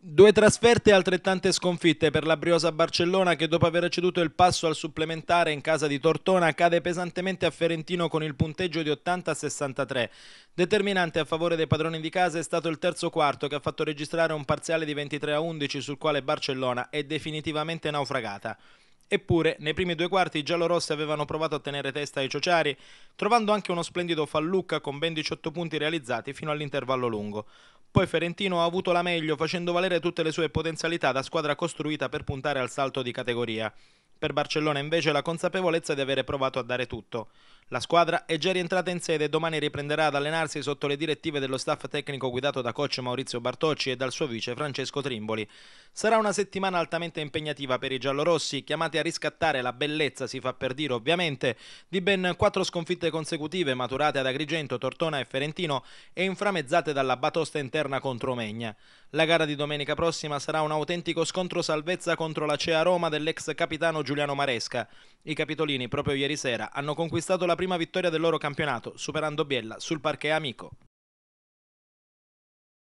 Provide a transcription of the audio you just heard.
Due trasferte e altrettante sconfitte per la Briosa Barcellona che dopo aver ceduto il passo al supplementare in casa di Tortona cade pesantemente a Ferentino con il punteggio di 80-63. Determinante a favore dei padroni di casa è stato il terzo quarto che ha fatto registrare un parziale di 23-11 sul quale Barcellona è definitivamente naufragata. Eppure, nei primi due quarti i giallorossi avevano provato a tenere testa ai ciociari, trovando anche uno splendido Fallucca con ben 18 punti realizzati fino all'intervallo lungo poi Ferentino ha avuto la meglio facendo valere tutte le sue potenzialità da squadra costruita per puntare al salto di categoria. Per Barcellona invece la consapevolezza di avere provato a dare tutto. La squadra è già rientrata in sede e domani riprenderà ad allenarsi sotto le direttive dello staff tecnico guidato da coach Maurizio Bartocci e dal suo vice Francesco Trimboli. Sarà una settimana altamente impegnativa per i giallorossi, chiamati a riscattare la bellezza, si fa per dire ovviamente, di ben quattro sconfitte consecutive maturate ad Agrigento, Tortona e Ferentino e inframezzate dalla batosta interna contro Omegna. La gara di domenica prossima sarà un autentico scontro salvezza contro la CEA Roma dell'ex capitano Giuliano Maresca. I capitolini proprio ieri sera hanno conquistato la prima vittoria del loro campionato, superando Biella sul parquet amico.